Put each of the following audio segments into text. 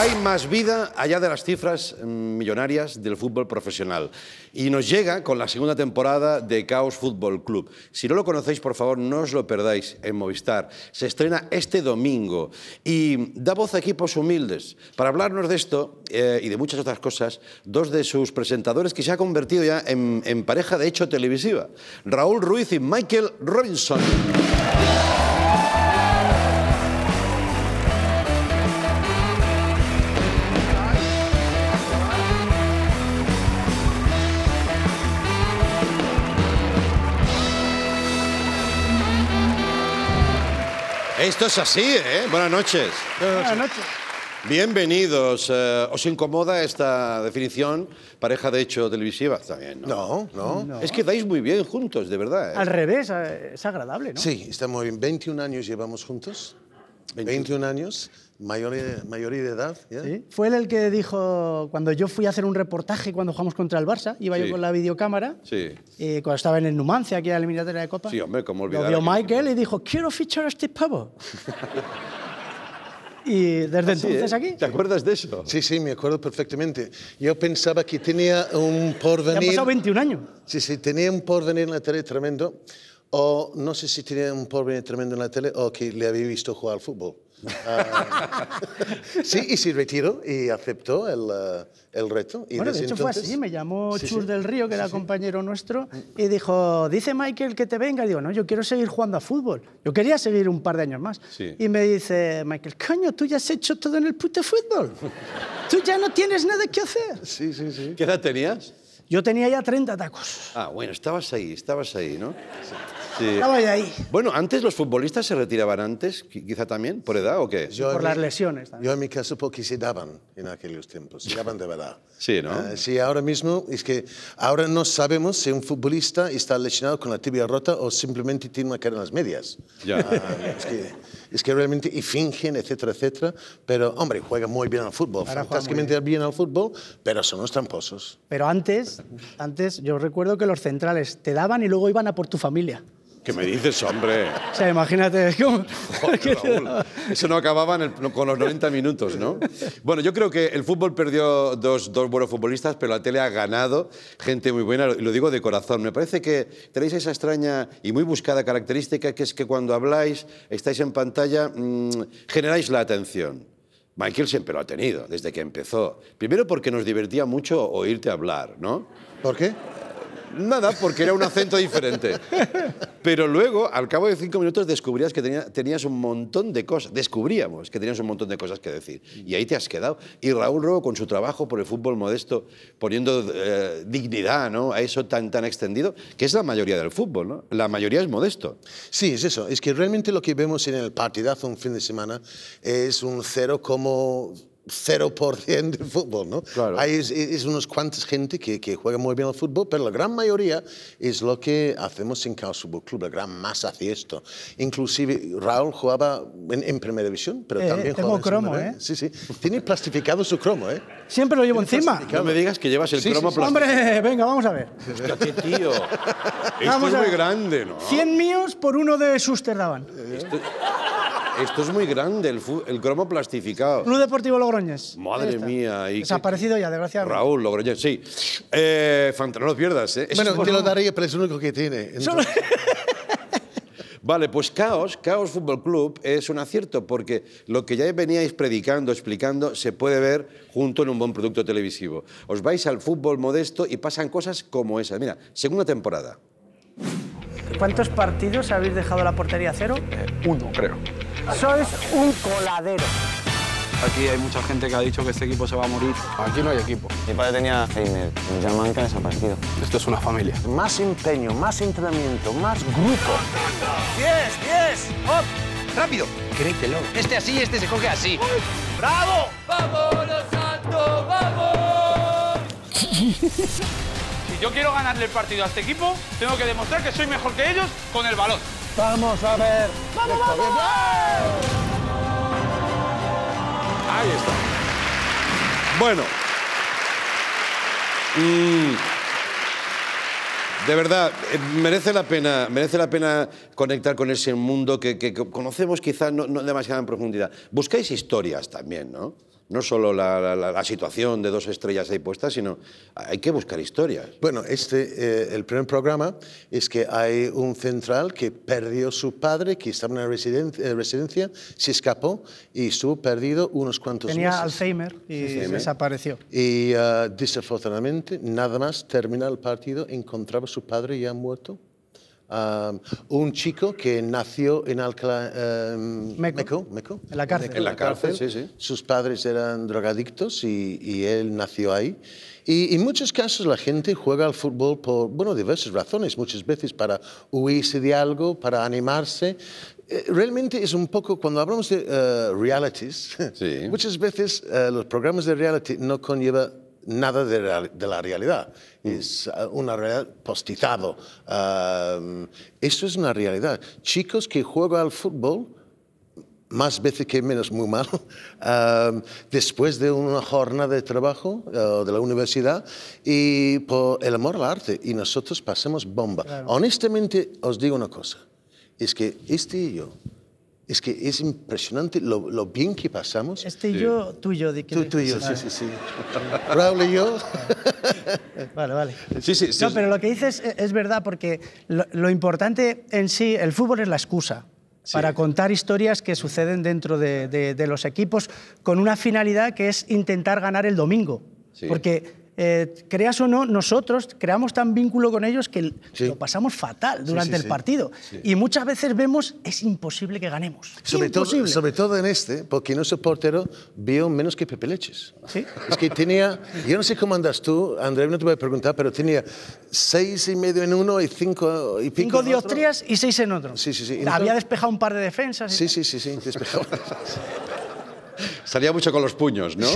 Hay más vida allá de las cifras mm, millonarias del fútbol profesional. Y nos llega con la segunda temporada de Caos Fútbol Club. Si no lo conocéis, por favor, no os lo perdáis en Movistar. Se estrena este domingo y da voz a equipos humildes. Para hablarnos de esto eh, y de muchas otras cosas, dos de sus presentadores que se ha convertido ya en pareja de hecho televisiva. Raúl Ruiz y Michael Robinson. Esto es así, ¿eh? Buenas noches. Buenas noches. Bienvenidos. Eh, ¿Os incomoda esta definición pareja de hecho televisiva? También, ¿no? No, no. Es que dais muy bien juntos, de verdad. ¿eh? Al revés, eh, es agradable, ¿no? Sí, estamos bien. 21 años llevamos juntos. 21 años, mayor, mayoría de edad. Fue él el que dijo, cuando yo fui a hacer un reportaje cuando jugamos contra el Barça, iba yo con la videocámara, sí. Eh, cuando estaba en el Numancia, aquí en la eliminatoria de Copa. Sí, hombre, cómo Lo vio Michael y dijo, quiero fichar a este pavo. y desde entonces ¿eh? aquí. ¿Te acuerdas de eso? Sí, sí, me acuerdo perfectamente. Yo pensaba que tenía un porvenir. Ya han pasado 21 años. Sí, sí, tenía un porvenir en la tele tremendo o no sé si tenía un pobre tremendo en la tele o que le había visto jugar al fútbol. Ah, sí, y se retiró y aceptó el, eh, reto. bueno, de hecho fue así, me llamó Chur del Río, que era compañero nuestro, y dijo, dice Michael que te venga. Y digo, no, yo quiero seguir jugando a fútbol. Yo quería seguir un par de años más. Y me dice, Michael, coño, tú ya has hecho todo en el puto fútbol. tú ya no tienes nada que hacer. Sí, sí, sí. ¿Qué edad tenías? Yo tenía ya 30 tacos. Ah, bueno, estabas ahí, estabas ahí, ¿no? Sí. Estaba ahí. Bueno, antes los futbolistas se retiraban antes, quizá también, por edad o qué? Yo por las lesiones también. Yo en mi caso que se daban en aquellos tiempos, se daban de verdad. Sí, ¿no? Eh, sí, ahora mismo es que ahora no sabemos si un futbolista está lesionado con la tibia rota o simplemente tiene una cara en las medias. Ya. Ah, es, que, es, que, realmente, y fingen, etcétera, etcétera, pero hombre, juegan muy bien al fútbol, fantásticamente bien. bien al fútbol, pero son unos tramposos. Pero antes antes, yo recuerdo que los centrales te daban y luego iban a por tu familia. ¿Qué me dices, hombre? O sea, imagínate. Eso no acababa con los 90 minutos, ¿no? Bueno, yo creo que el fútbol perdió dos, dos, buenos futbolistas, pero la tele ha ganado gente muy buena, y lo digo de corazón. Me parece que tenéis esa extraña y muy buscada característica que es que cuando habláis, estáis en pantalla, mm, generáis la atención. Michael siempre lo ha tenido, desde que empezó. Primero porque nos divertía mucho oírte hablar, ¿no? ¿Por qué? Nada, porque era un acento diferente. Pero luego, al cabo de cinco minutos, descubrías que tenías un montón de cosas, descubríamos que tenías un montón de cosas que decir. Y ahí te has quedado. Y Raúl Robo, con su trabajo por el fútbol modesto, poniendo eh, dignidad ¿no? a eso tan, tan extendido, que es la mayoría del fútbol, ¿no? La mayoría es modesto. Sí, es eso. Es que realmente lo que vemos en el partidazo un fin de semana es un cero como 0% de fútbol, ¿no? Claro. Hay es, unos cuantos gente que, juega muy bien al fútbol, pero la gran mayoría es lo que hacemos en Cao Fútbol Club, la gran masa hace esto. Inclusive Raúl jugaba en, Primera División, pero eh, también tengo cromo, ¿eh? Sí, sí. Tiene plastificado su cromo, ¿eh? Siempre lo llevo encima. No me digas que llevas el cromo plastificado. Hombre, venga, vamos a ver. qué tío. Esto es muy grande, ¿no? 100 míos por uno de Schuster esto es muy grande, el, cromo plastificado. Club Deportivo Logroñez. Madre mía. Desaparecido ya, desgraciadamente. Raúl Logroñes, sí. Eh, no lo pierdas, ¿eh? Bueno, te lo daré, pero es el único que tiene. Vale, pues Caos, Caos Fútbol Club es un acierto porque lo que ya veníais predicando, explicando, se puede ver junto en un buen producto televisivo. Os vais al fútbol modesto y pasan cosas como esas. Mira, segunda temporada. ¿Cuántos partidos habéis dejado la portería cero? Eh, uno, creo. Sois un coladero. Aquí hay mucha gente que ha dicho que este equipo se va a morir. Aquí no hay equipo. Mi padre tenía Heimer, ese partido. Esto es una familia. Más empeño, más entrenamiento, más grupo. ¡Diez, 10, 10, hop ¡Rápido! Créetelo. Este así, este se coge así. ¡Bravo! ¡Bravo! los santos, ¡Vamos! si yo quiero ganarle el partido a este equipo, tengo que demostrar que soy mejor que ellos con el balón. Vamos a ver. ¡Vamos, Ahí está. Bueno. Mm. De verdad, eh, merece la pena, merece la pena conectar con ese mundo que, conocemos quizás no, no demasiado en profundidad. Buscáis historias también, ¿no? no solo la, situación de dos estrellas ahí puestas, sino hay que buscar historias. Bueno, este, eh, el primer programa es que hay un central que perdió su padre, que estaba en una residencia, eh, residencia se escapó y estuvo perdido unos cuantos Tenía Alzheimer y desapareció. Y ah, desafortunadamente, nada más termina el partido, encontraba a su padre ya muerto un chico que nació en Alcalá, em, en la cárcel. Sus padres eran drogadictos y, él nació ahí. Y en muchos casos la gente juega al fútbol por bueno, diversas razones, muchas veces para huirse de algo, para animarse. Eh, realmente es un poco, cuando hablamos de eh, realities, muchas veces eh, los programas de reality no conlleva nada de la, realidad. Es uh, una realidad postizado. Um, eso es una realidad. Chicos que juegan al fútbol más veces que menos muy mal, um, después de una jornada de trabajo uh, de la universidad y por el amor al arte. Y nosotros pasamos bomba. Honestamente, os digo una cosa, es que este y yo es que es impresionante lo, bien que pasamos. Este yo, tú y yo. De tú, tú y yo, sí, sí, sí. Raúl yo. Vale, vale. Sí, sí, sí. No, pero lo que dices e, es, verdad, porque lo, importante en sí, el fútbol es la excusa. para contar historias que suceden dentro de, de, los equipos con una finalidad que es intentar ganar el domingo. Sí. Porque eh, creas o no, nosotros creamos tan vínculo con ellos que lo pasamos fatal durante el partido. Y muchas veces vemos, es imposible que ganemos. Sobre, Todo, sobre todo en este, porque nuestro portero vio menos que Pepe Leches. Es que tenía, yo no sé cómo andas tú, André, no te voy a preguntar, pero tenía seis y medio en uno y cinco y pico Cinco dioptrías y seis en otro. Sí, sí, sí. Había despejado un par de defensas. sí, sí, sí, sí, despejado. Salía mucho con los puños, ¿no?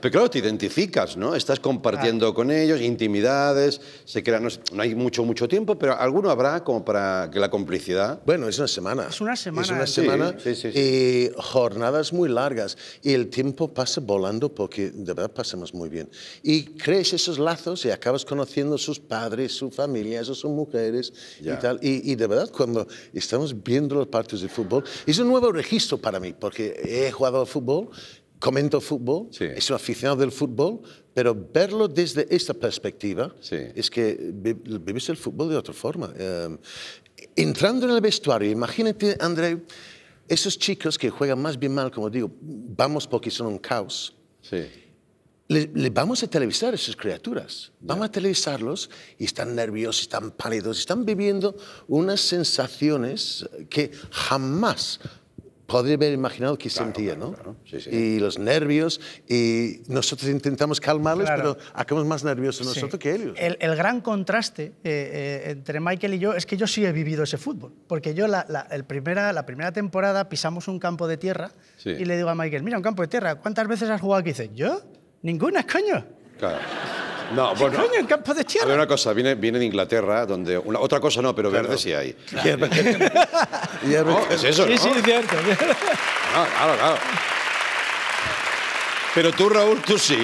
Pero claro, te identificas, ¿no? Estás compartiendo con ellos, intimidades, se crean, no, hay mucho, mucho tiempo, pero alguno habrá como para que la complicidad... Bueno, es una semana. Es una semana. Es una semana y jornadas muy largas. Y el tiempo pasa volando porque de verdad pasamos muy bien. Y crees esos lazos y acabas conociendo sus padres, su familia, esas son mujeres y tal. y de verdad, cuando estamos viendo los partidos de fútbol, es un nuevo registro para mí porque he jugado fútbol, comento fútbol, es un aficionado del fútbol, pero verlo desde esta perspectiva es que vives el fútbol de otra forma. Eh, entrando en el vestuario, imagínate, André, esos chicos que juegan más bien mal, como digo, vamos porque son un caos. Sí. Le, vamos a televisar a esas criaturas. Vamos a televisarlos y están nerviosos, están pálidos, están viviendo unas sensaciones que jamás podría haber imaginado que sentía, ¿no? Y los nervios, y nosotros intentamos calmarlos, pero acabamos más nerviosos nosotros que ellos. El, gran contraste eh, eh, entre Michael y yo es que yo sí he vivido ese fútbol, porque yo la, el primera, la primera temporada pisamos un campo de tierra y le digo a Michael, mira, un campo de tierra, ¿cuántas veces has jugado aquí? Y dice, ¿yo? Ninguna, coño. Claro. No, bueno. en campo de tierra. una cosa, viene, viene de Inglaterra, donde. Una, otra cosa no, pero verde sí hay. Claro. es eso, ¿no? Sí, sí, cierto. No, claro, claro. Pero tú, Raúl, tú sí.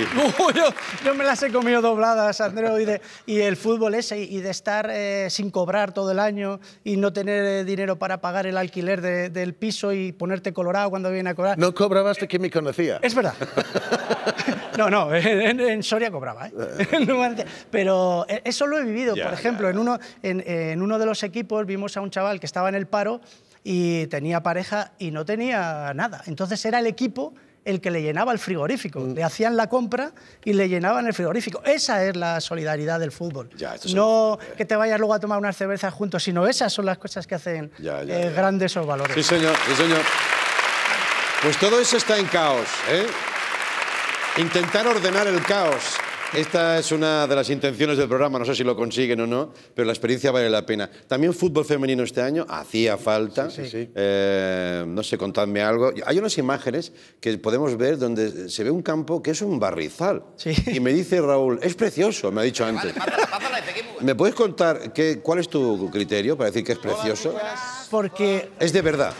yo, yo, me las he comido dobladas, Andreu, y, y el fútbol ese, y de estar eh, sin cobrar todo el año y no tener eh, dinero para pagar el alquiler del piso y ponerte colorado cuando viene a cobrar. No cobrabas de que me conocía. Es verdad. No, no, en, Soria cobraba. ¿eh? Eh. Pero e, eso lo he vivido, por ejemplo, En, uno, en, uno de los equipos vimos a un chaval que estaba en el paro y tenía pareja y no tenía nada. Entonces era el equipo el que le llenaba el frigorífico. Mm. Le hacían la compra y le llenaban el frigorífico. Esa es la solidaridad del fútbol. no que te vayas luego a tomar unas cervezas juntos, sino esas son las cosas que hacen eh, grandes esos valores. Sí, señor, sí, señor. Pues todo eso está en caos, ¿eh? Intentar ordenar el caos. Esta es una de las intenciones del programa, no sé si lo consiguen o no, pero la experiencia vale la pena. También fútbol femenino este año, hacía falta. Sí, eh, no sé, contadme algo. Hay unas imágenes que podemos ver donde se ve un campo que es un barrizal. Y me dice Raúl, es precioso, me ha dicho antes. ¿Me puedes contar qué, cuál es tu criterio para decir que es precioso? porque... Es de verdad.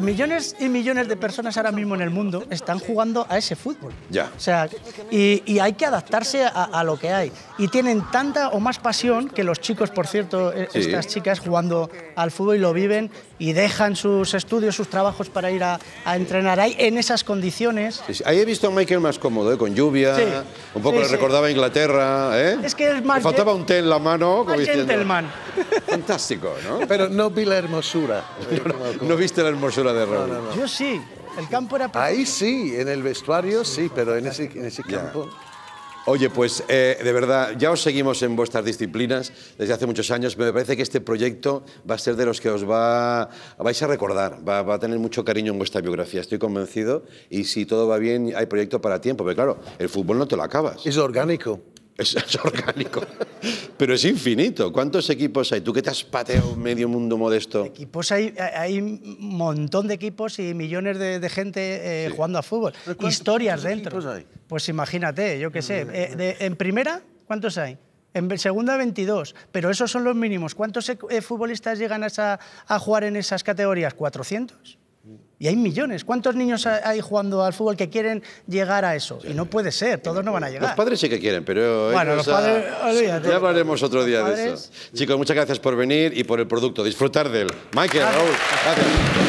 Millones y millones de personas ahora mismo en el mundo están jugando a ese fútbol. Ya. O sea, y, hay que adaptarse a, lo que hay. Y tienen tanta o más pasión que los chicos, por cierto, eh, estas chicas jugando al fútbol y lo viven y dejan sus estudios, sus trabajos para ir a, entrenar ahí en esas condiciones. Ahí he visto a Michael más cómodo, eh, con lluvia, un poco le recordaba a Inglaterra. ¿eh? Es que es más... faltaba un té en la mano. Más como gentleman. Fantástico, ¿no? Pero no vi la hermosura. No, viste la hermosura de Raúl. Yo sí, el campo era... Ahí sí, en el vestuario sí, pero en ese, campo... Oye, pues eh, de verdad, ya os seguimos en vuestras disciplinas desde hace muchos años, me parece que este proyecto va a ser de los que os va, vais a recordar, va, va, a tener mucho cariño en vuestra biografía, estoy convencido, y si todo va bien hay proyecto para tiempo, pero claro, el fútbol no te lo acabas. Es orgánico. Es, orgánico. Pero es infinito. ¿Cuántos equipos hay? Tú que te has pateado medio mundo modesto. Equipos hay, hay un montón de equipos y millones de, gente eh, jugando a fútbol. Historias dentro. Hay? Pues imagínate, yo qué sé. Eh, en primera, ¿cuántos hay? En segunda, 22. Pero esos son los mínimos. ¿Cuántos eh, futbolistas llegan a, a jugar en esas categorías? ¿400? Y hay millones. ¿Cuántos niños hay jugando al fútbol que quieren llegar a eso? Y no puede ser, todos no van a llegar. Los padres sí que quieren, pero... Bueno, los padres... Ya hablaremos otro día de eso. Chicos, muchas gracias por venir y por el producto. Disfrutar de él. Michael, gracias.